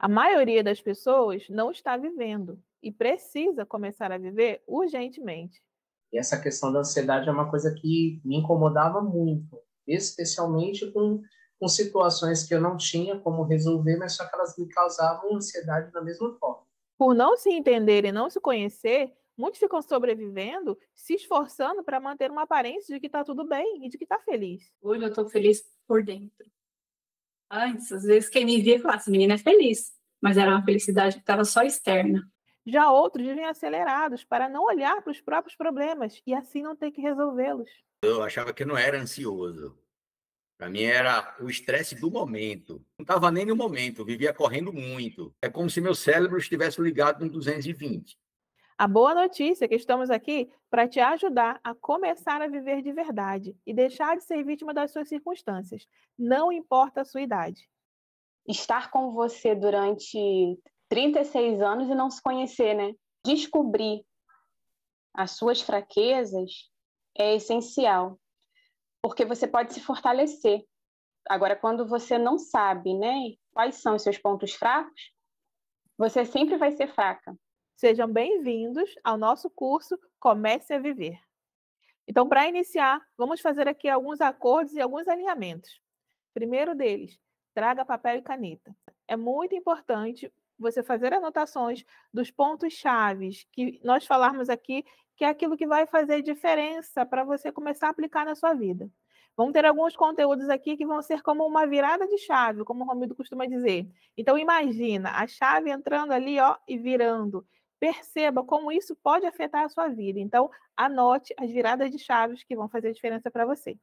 A maioria das pessoas não está vivendo e precisa começar a viver urgentemente. E essa questão da ansiedade é uma coisa que me incomodava muito, especialmente com, com situações que eu não tinha como resolver, mas só que elas me causavam ansiedade da mesma forma. Por não se entender e não se conhecer, muitos ficam sobrevivendo, se esforçando para manter uma aparência de que está tudo bem e de que está feliz. Hoje eu estou feliz por dentro antes, às vezes quem me via falava, essa menina é feliz, mas era uma felicidade que estava só externa. Já outros vivem acelerados para não olhar para os próprios problemas e assim não ter que resolvê-los. Eu achava que eu não era ansioso. Para mim era o estresse do momento. Não estava nem no momento, vivia correndo muito. É como se meu cérebro estivesse ligado em 220. A boa notícia é que estamos aqui para te ajudar a começar a viver de verdade e deixar de ser vítima das suas circunstâncias, não importa a sua idade. Estar com você durante 36 anos e não se conhecer, né? Descobrir as suas fraquezas é essencial, porque você pode se fortalecer. Agora, quando você não sabe, né, quais são os seus pontos fracos, você sempre vai ser fraca Sejam bem-vindos ao nosso curso Comece a Viver. Então, para iniciar, vamos fazer aqui alguns acordos e alguns alinhamentos. Primeiro deles, traga papel e caneta. É muito importante você fazer anotações dos pontos chaves que nós falarmos aqui, que é aquilo que vai fazer diferença para você começar a aplicar na sua vida. Vão ter alguns conteúdos aqui que vão ser como uma virada de chave, como o Romildo costuma dizer. Então imagina a chave entrando ali, ó, e virando. Perceba como isso pode afetar a sua vida. Então, anote as viradas de chaves que vão fazer diferença para você.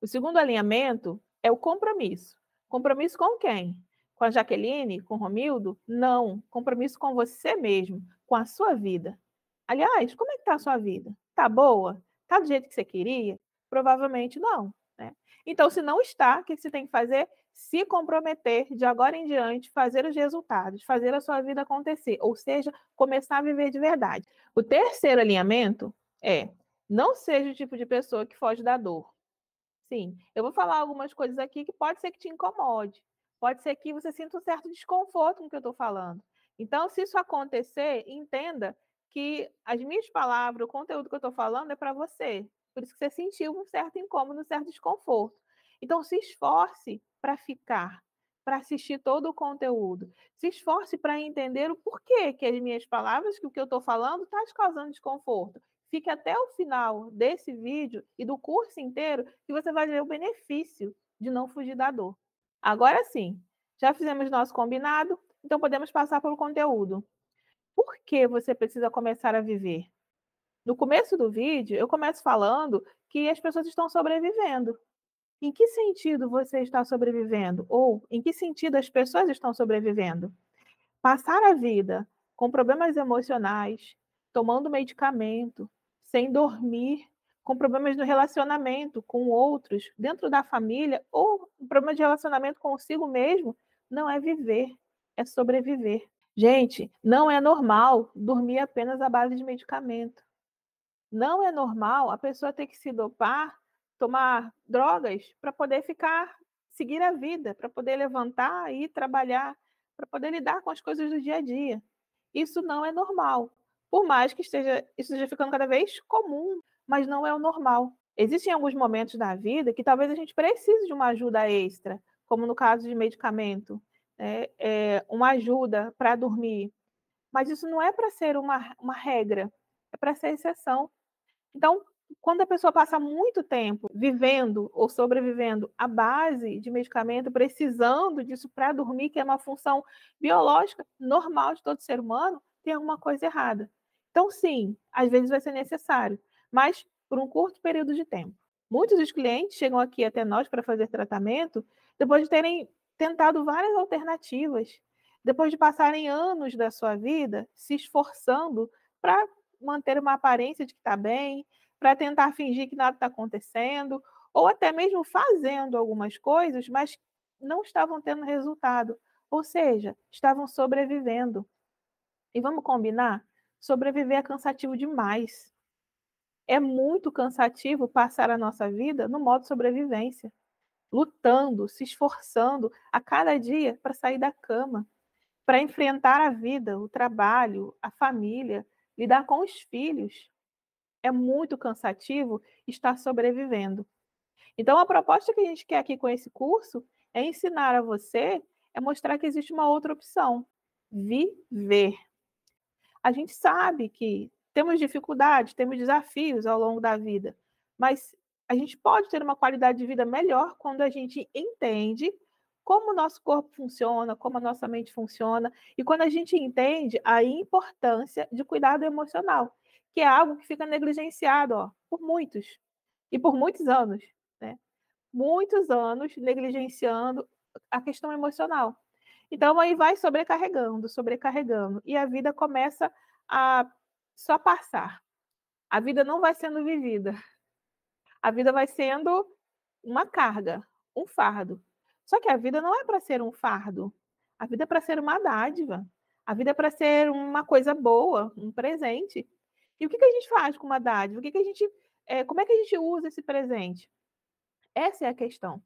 O segundo alinhamento é o compromisso. Compromisso com quem? Com a Jaqueline? Com o Romildo? Não. Compromisso com você mesmo, com a sua vida. Aliás, como é que está a sua vida? Está boa? Está do jeito que você queria? Provavelmente não. Então, se não está, o que você tem que fazer? Se comprometer de agora em diante, fazer os resultados, fazer a sua vida acontecer, ou seja, começar a viver de verdade. O terceiro alinhamento é não seja o tipo de pessoa que foge da dor. Sim, eu vou falar algumas coisas aqui que pode ser que te incomode, pode ser que você sinta um certo desconforto com o que eu estou falando. Então, se isso acontecer, entenda que as minhas palavras, o conteúdo que eu estou falando é para você. Por isso que você sentiu um certo incômodo, um certo desconforto. Então, se esforce para ficar, para assistir todo o conteúdo. Se esforce para entender o porquê que as minhas palavras, que o que eu estou falando, está te causando desconforto. Fique até o final desse vídeo e do curso inteiro, que você vai ver o benefício de não fugir da dor. Agora sim, já fizemos nosso combinado, então podemos passar para o conteúdo. Por que você precisa começar a viver? No começo do vídeo, eu começo falando que as pessoas estão sobrevivendo. Em que sentido você está sobrevivendo? Ou em que sentido as pessoas estão sobrevivendo? Passar a vida com problemas emocionais, tomando medicamento, sem dormir, com problemas no relacionamento com outros, dentro da família, ou um problema de relacionamento consigo mesmo, não é viver, é sobreviver. Gente, não é normal dormir apenas à base de medicamento. Não é normal a pessoa ter que se dopar, tomar drogas para poder ficar, seguir a vida, para poder levantar e trabalhar, para poder lidar com as coisas do dia a dia. Isso não é normal. Por mais que esteja, isso esteja ficando cada vez comum, mas não é o normal. Existem alguns momentos da vida que talvez a gente precise de uma ajuda extra, como no caso de medicamento, né? é uma ajuda para dormir. Mas isso não é para ser uma, uma regra, é para ser exceção. Então, quando a pessoa passa muito tempo vivendo ou sobrevivendo à base de medicamento, precisando disso para dormir, que é uma função biológica normal de todo ser humano, tem alguma coisa errada. Então, sim, às vezes vai ser necessário, mas por um curto período de tempo. Muitos dos clientes chegam aqui até nós para fazer tratamento depois de terem tentado várias alternativas, depois de passarem anos da sua vida se esforçando para manter uma aparência de que está bem, para tentar fingir que nada está acontecendo, ou até mesmo fazendo algumas coisas, mas não estavam tendo resultado, ou seja, estavam sobrevivendo. E vamos combinar? Sobreviver é cansativo demais. É muito cansativo passar a nossa vida no modo sobrevivência, lutando, se esforçando a cada dia para sair da cama, para enfrentar a vida, o trabalho, a família, lidar com os filhos é muito cansativo estar sobrevivendo. Então, a proposta que a gente quer aqui com esse curso é ensinar a você, é mostrar que existe uma outra opção: viver. A gente sabe que temos dificuldades, temos desafios ao longo da vida, mas a gente pode ter uma qualidade de vida melhor quando a gente entende como o nosso corpo funciona, como a nossa mente funciona, e quando a gente entende a importância de cuidado emocional, que é algo que fica negligenciado ó, por muitos, e por muitos anos, né? Muitos anos negligenciando a questão emocional. Então aí vai sobrecarregando, sobrecarregando, e a vida começa a só passar. A vida não vai sendo vivida. A vida vai sendo uma carga, um fardo. Só que a vida não é para ser um fardo. A vida é para ser uma dádiva. A vida é para ser uma coisa boa, um presente. E o que, que a gente faz com uma dádiva? O que, que a gente, é, como é que a gente usa esse presente? Essa é a questão.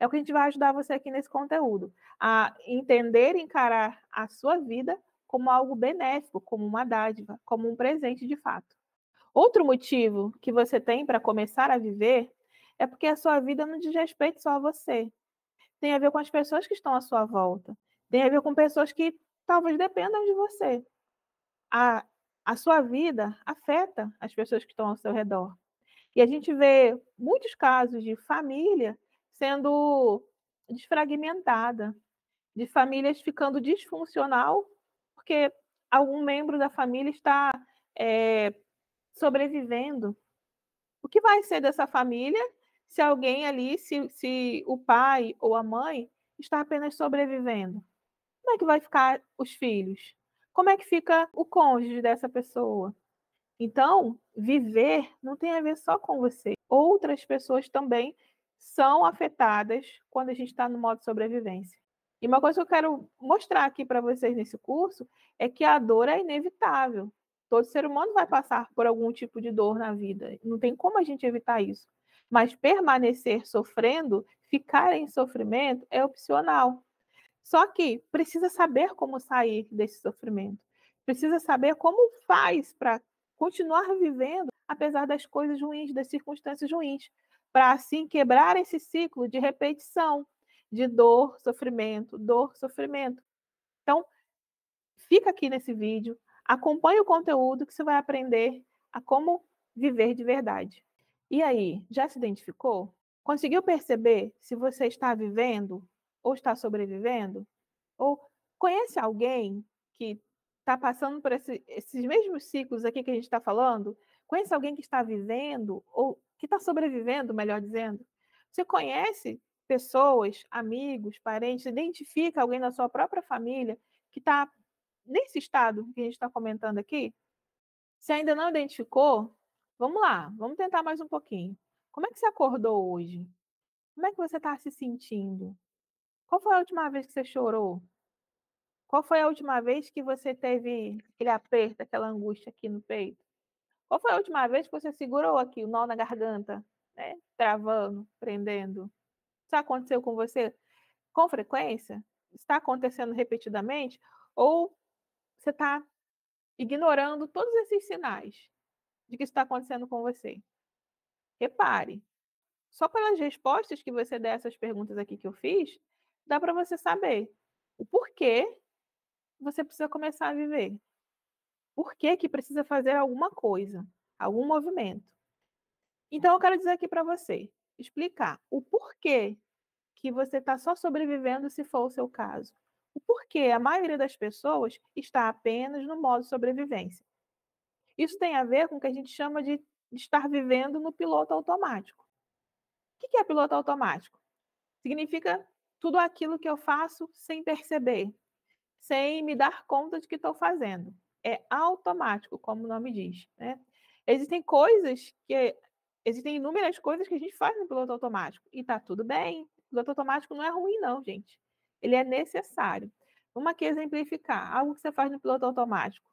É o que a gente vai ajudar você aqui nesse conteúdo a entender e encarar a sua vida como algo benéfico, como uma dádiva, como um presente de fato. Outro motivo que você tem para começar a viver é porque a sua vida não diz respeito só a você, tem a ver com as pessoas que estão à sua volta, tem a ver com pessoas que talvez dependam de você. A, a sua vida afeta as pessoas que estão ao seu redor. E a gente vê muitos casos de família sendo desfragmentada, de famílias ficando disfuncional, porque algum membro da família está é, sobrevivendo. O que vai ser dessa família se alguém ali, se, se o pai ou a mãe está apenas sobrevivendo? Como é que vai ficar os filhos? Como é que fica o cônjuge dessa pessoa? Então, viver não tem a ver só com você. Outras pessoas também são afetadas quando a gente está no modo sobrevivência. E uma coisa que eu quero mostrar aqui para vocês nesse curso é que a dor é inevitável. Todo ser humano vai passar por algum tipo de dor na vida. Não tem como a gente evitar isso. Mas permanecer sofrendo, ficar em sofrimento, é opcional. Só que precisa saber como sair desse sofrimento. Precisa saber como faz para continuar vivendo apesar das coisas ruins, das circunstâncias ruins, para assim quebrar esse ciclo de repetição de dor, sofrimento, dor, sofrimento. Então, fica aqui nesse vídeo, acompanhe o conteúdo que você vai aprender a como viver de verdade. E aí, já se identificou? Conseguiu perceber se você está vivendo ou está sobrevivendo? Ou conhece alguém que está passando por esse, esses mesmos ciclos aqui que a gente está falando? Conhece alguém que está vivendo ou que está sobrevivendo, melhor dizendo? Você conhece pessoas, amigos, parentes, identifica alguém da sua própria família que está nesse estado que a gente está comentando aqui? Se ainda não identificou, Vamos lá, vamos tentar mais um pouquinho. Como é que você acordou hoje? Como é que você está se sentindo? Qual foi a última vez que você chorou? Qual foi a última vez que você teve aquele aperto, aquela angústia aqui no peito? Qual foi a última vez que você segurou aqui o nó na garganta, né? Travando, prendendo? Isso aconteceu com você com frequência? Está acontecendo repetidamente? Ou você está ignorando todos esses sinais? de que está acontecendo com você. Repare, só pelas respostas que você der essas perguntas aqui que eu fiz, dá para você saber o porquê você precisa começar a viver. Por que que precisa fazer alguma coisa, algum movimento. Então eu quero dizer aqui para você, explicar o porquê que você está só sobrevivendo se for o seu caso. O porquê a maioria das pessoas está apenas no modo sobrevivência. Isso tem a ver com o que a gente chama de, estar vivendo no piloto automático. O que é piloto automático? Significa tudo aquilo que eu faço sem perceber, sem me dar conta de que estou fazendo. É automático, como o nome diz. Né? Existem coisas que. Existem inúmeras coisas que a gente faz no piloto automático. E tá tudo bem. O piloto automático não é ruim, não, gente. Ele é necessário. Vamos aqui exemplificar algo que você faz no piloto automático.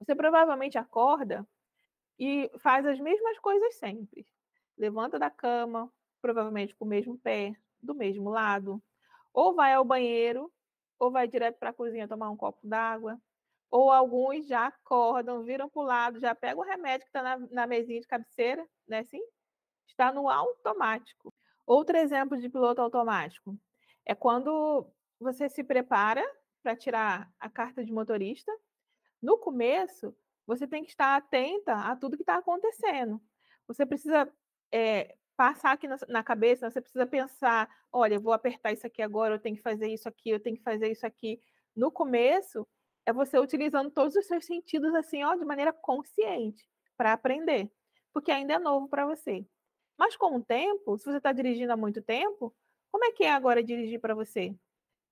Você provavelmente acorda e faz as mesmas coisas sempre. Levanta da cama, provavelmente com o mesmo pé, do mesmo lado. Ou vai ao banheiro, ou vai direto para a cozinha tomar um copo d'água. Ou alguns já acordam, viram para o lado, já pegam o remédio que está na, na mesinha de cabeceira, né? Sim. Está no automático. Outro exemplo de piloto automático é quando você se prepara para tirar a carta de motorista, no começo, você tem que estar atenta a tudo que está acontecendo. Você precisa é, passar aqui na, na, cabeça, você precisa pensar: olha, eu vou apertar isso aqui agora, eu tenho que fazer isso aqui, eu tenho que fazer isso aqui. No começo, é você utilizando todos os seus sentidos, assim, ó, de maneira consciente, para aprender, porque ainda é novo para você. Mas com o tempo, se você está dirigindo há muito tempo, como é que é agora dirigir para você?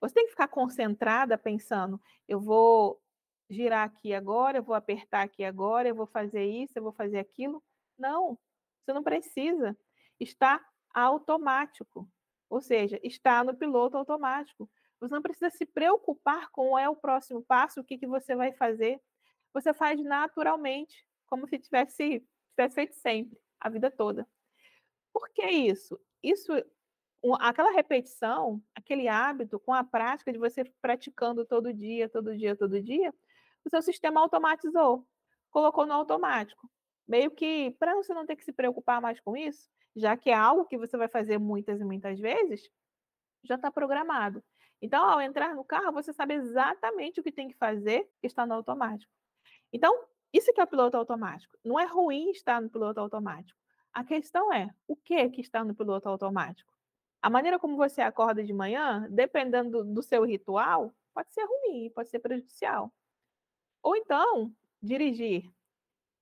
Você tem que ficar concentrada pensando, eu vou girar aqui agora, eu vou apertar aqui agora, eu vou fazer isso, eu vou fazer aquilo. Não, você não precisa. Está automático, ou seja, está no piloto automático. Você não precisa se preocupar com qual é o próximo passo, o que, que você vai fazer. Você faz naturalmente, como se tivesse, tivesse feito sempre, a vida toda. Por que isso? Isso, aquela repetição, aquele hábito, com a prática de você praticando todo dia, todo dia, todo dia, o seu sistema automatizou, colocou no automático. Meio que para você não ter que se preocupar mais com isso, já que é algo que você vai fazer muitas e muitas vezes, já está programado. Então, ao entrar no carro, você sabe exatamente o que tem que fazer, que está no automático. Então, isso que é o piloto automático. Não é ruim estar no piloto automático. A questão é, o que que está no piloto automático? A maneira como você acorda de manhã, dependendo do, do seu ritual, pode ser ruim, pode ser prejudicial. Ou então, dirigir.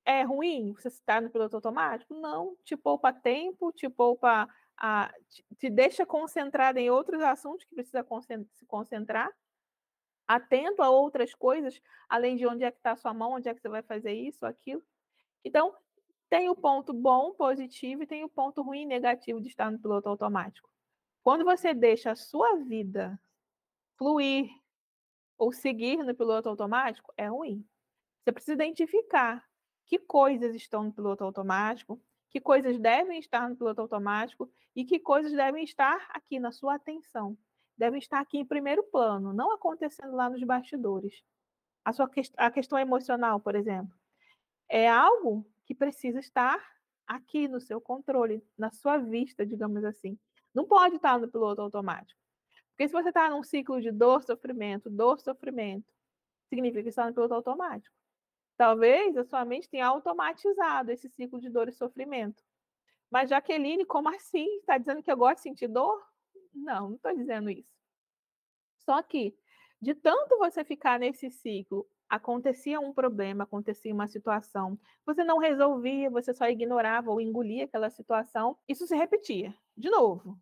É ruim você estar no piloto automático? Não, te poupa tempo, te poupa. A, te, te deixa concentrado em outros assuntos que precisa se concentrar, atento a outras coisas, além de onde é que está a sua mão, onde é que você vai fazer isso, aquilo. Então, tem o ponto bom, positivo, e tem o ponto ruim, negativo de estar no piloto automático. Quando você deixa a sua vida fluir, ou seguir no piloto automático é ruim. Você precisa identificar que coisas estão no piloto automático, que coisas devem estar no piloto automático e que coisas devem estar aqui na sua atenção. Devem estar aqui em primeiro plano, não acontecendo lá nos bastidores. A, sua que... a questão emocional, por exemplo, é algo que precisa estar aqui no seu controle, na sua vista, digamos assim. Não pode estar no piloto automático. Porque se você está num ciclo de dor, sofrimento, dor, sofrimento, significa que está no piloto automático. Talvez a sua mente tenha automatizado esse ciclo de dor e sofrimento. Mas Jaqueline, como assim? Está dizendo que eu gosto de sentir dor? Não, não estou dizendo isso. Só que, de tanto você ficar nesse ciclo, acontecia um problema, acontecia uma situação, você não resolvia, você só ignorava ou engolia aquela situação, isso se repetia. De novo,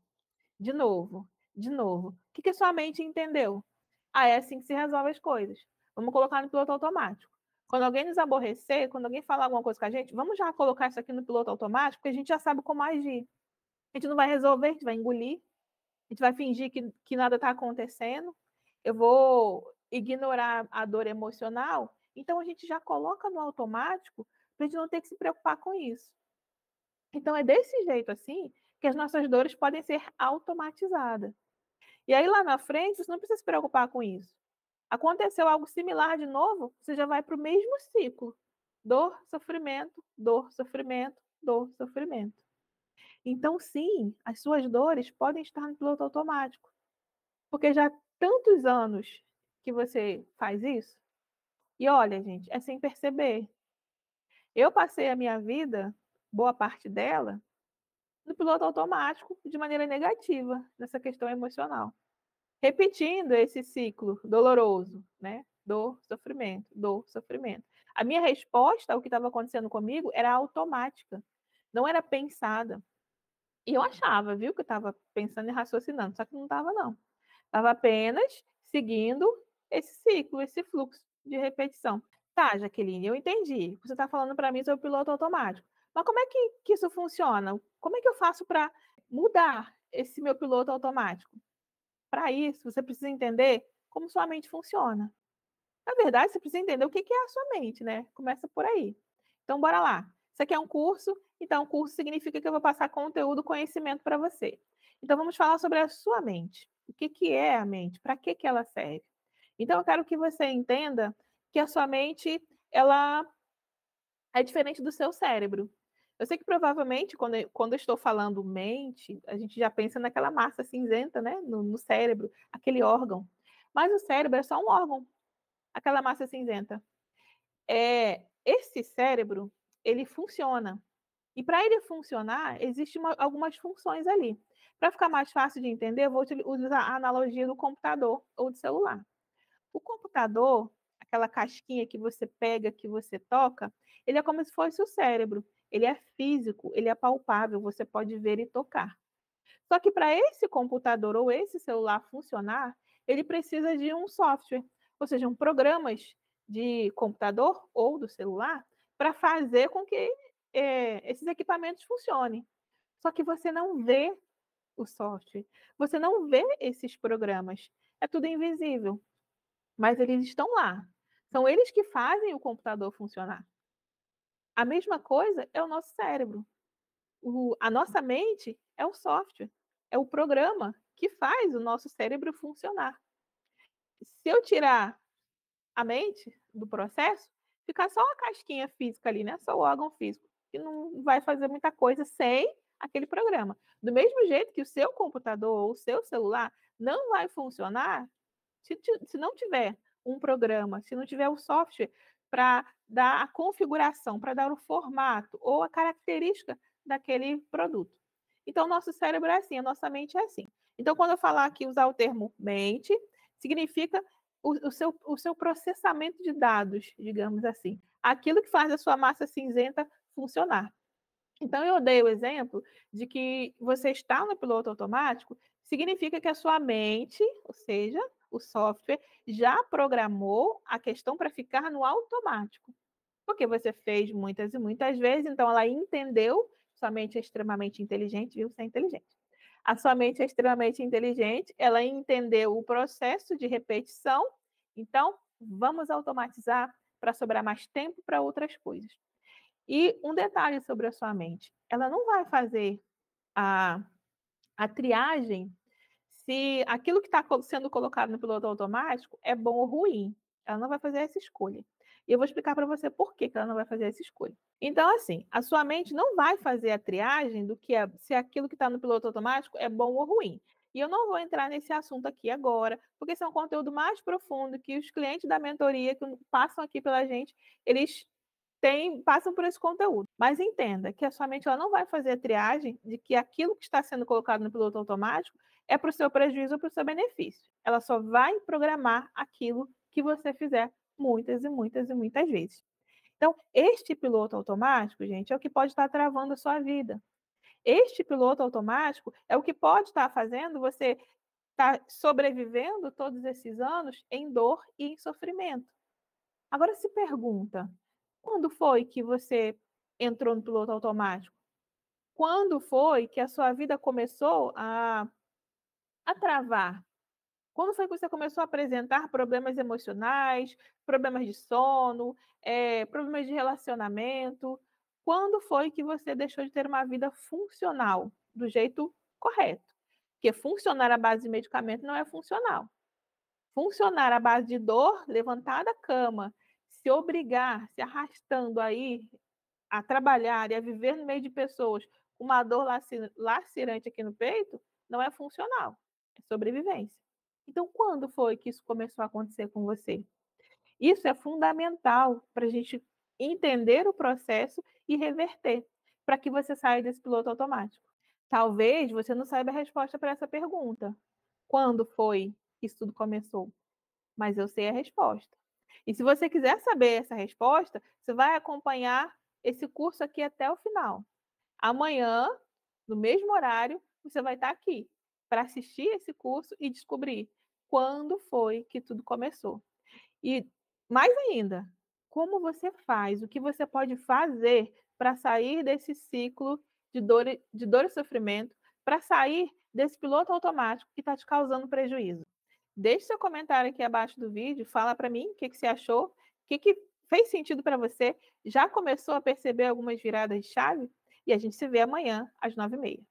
de novo, de novo. O que, que a sua mente entendeu? Ah, é assim que se resolve as coisas. Vamos colocar no piloto automático. Quando alguém nos aborrecer, quando alguém falar alguma coisa com a gente, vamos já colocar isso aqui no piloto automático, porque a gente já sabe como agir. A gente não vai resolver, a gente vai engolir, a gente vai fingir que, que nada está acontecendo, eu vou ignorar a dor emocional. Então a gente já coloca no automático para a gente não ter que se preocupar com isso. Então é desse jeito assim que as nossas dores podem ser automatizadas. E aí lá na frente, você não precisa se preocupar com isso. Aconteceu algo similar de novo, você já vai para o mesmo ciclo. Dor, sofrimento, dor, sofrimento, dor, sofrimento. Então, sim, as suas dores podem estar no piloto automático. Porque já há tantos anos que você faz isso. E olha, gente, é sem perceber. Eu passei a minha vida, boa parte dela, do piloto automático de maneira negativa nessa questão emocional. Repetindo esse ciclo doloroso, né? Dor, sofrimento, dor, sofrimento. A minha resposta ao que estava acontecendo comigo era automática, não era pensada. E eu achava, viu, que eu estava pensando e raciocinando, só que não estava, não. Estava apenas seguindo esse ciclo, esse fluxo de repetição. Tá, Jaqueline, eu entendi. Você está falando para mim sobre o piloto automático. Mas como é que, que isso funciona? Como é que eu faço para mudar esse meu piloto automático? Para isso, você precisa entender como sua mente funciona. Na verdade, você precisa entender o que é a sua mente, né? Começa por aí. Então, bora lá. Isso aqui é um curso, então, curso significa que eu vou passar conteúdo, conhecimento para você. Então, vamos falar sobre a sua mente. O que, que é a mente? Para que, que ela serve? Então, eu quero que você entenda que a sua mente, ela é diferente do seu cérebro. Eu sei que provavelmente, quando, quando eu estou falando mente, a gente já pensa naquela massa cinzenta, né? No, no cérebro, aquele órgão. Mas o cérebro é só um órgão, aquela massa cinzenta. É, esse cérebro, ele funciona. E para ele funcionar, existem algumas funções ali. Para ficar mais fácil de entender, eu vou usar a analogia do computador ou do celular. O computador, aquela casquinha que você pega, que você toca, ele é como se fosse o cérebro ele é físico, ele é palpável, você pode ver e tocar. Só que para esse computador ou esse celular funcionar, ele precisa de um software, ou seja, um programas de computador ou do celular para fazer com que é, esses equipamentos funcionem. Só que você não vê o software, você não vê esses programas, é tudo invisível. Mas eles estão lá. São eles que fazem o computador funcionar. A mesma coisa é o nosso cérebro. O, a nossa mente é o software, é o programa que faz o nosso cérebro funcionar. Se eu tirar a mente do processo, ficar só a casquinha física ali, né? Só o órgão físico, que não vai fazer muita coisa sem aquele programa. Do mesmo jeito que o seu computador ou o seu celular não vai funcionar se, se não tiver um programa, se não tiver o um software para dar a configuração, para dar o formato ou a característica daquele produto. Então, nosso cérebro é assim, a nossa mente é assim. Então, quando eu falar aqui, usar o termo mente, significa o, o, seu, o seu processamento de dados, digamos assim. Aquilo que faz a sua massa cinzenta funcionar. Então, eu dei o exemplo de que você está no piloto automático, significa que a sua mente, ou seja, o software já programou a questão para ficar no automático. Porque você fez muitas e muitas vezes, então ela entendeu. Sua mente é extremamente inteligente, viu? Você é inteligente. A sua mente é extremamente inteligente, ela entendeu o processo de repetição. Então, vamos automatizar para sobrar mais tempo para outras coisas. E um detalhe sobre a sua mente: ela não vai fazer a, a triagem se aquilo que está sendo colocado no piloto automático é bom ou ruim. Ela não vai fazer essa escolha. E eu vou explicar para você por que, ela não vai fazer essa escolha. Então, assim, a sua mente não vai fazer a triagem do que é, se aquilo que está no piloto automático é bom ou ruim. E eu não vou entrar nesse assunto aqui agora, porque esse é um conteúdo mais profundo que os clientes da mentoria que passam aqui pela gente, eles têm, passam por esse conteúdo. Mas entenda que a sua mente ela não vai fazer a triagem de que aquilo que está sendo colocado no piloto automático é para o seu prejuízo ou para o seu benefício. Ela só vai programar aquilo que você fizer muitas e muitas e muitas vezes. Então, este piloto automático, gente, é o que pode estar travando a sua vida. Este piloto automático é o que pode estar fazendo você estar sobrevivendo todos esses anos em dor e em sofrimento. Agora se pergunta: quando foi que você entrou no piloto automático? Quando foi que a sua vida começou a a travar? Quando foi que você começou a apresentar problemas emocionais, problemas de sono, é, problemas de relacionamento? Quando foi que você deixou de ter uma vida funcional do jeito correto? Porque funcionar à base de medicamento não é funcional. Funcionar à base de dor, levantar da cama, se obrigar, se arrastando aí a trabalhar e a viver no meio de pessoas com uma dor lacerante aqui no peito, não é funcional sobrevivência. Então, quando foi que isso começou a acontecer com você? Isso é fundamental para a gente entender o processo e reverter, para que você saia desse piloto automático. Talvez você não saiba a resposta para essa pergunta. Quando foi que isso tudo começou? Mas eu sei a resposta. E se você quiser saber essa resposta, você vai acompanhar esse curso aqui até o final. Amanhã, no mesmo horário, você vai estar tá aqui para assistir esse curso e descobrir quando foi que tudo começou. E mais ainda, como você faz, o que você pode fazer para sair desse ciclo de dor, de dor e sofrimento, para sair desse piloto automático que está te causando prejuízo. Deixe seu comentário aqui abaixo do vídeo, fala para mim o que, que você achou, o que, que fez sentido para você, já começou a perceber algumas viradas de chave? E a gente se vê amanhã às nove e meia.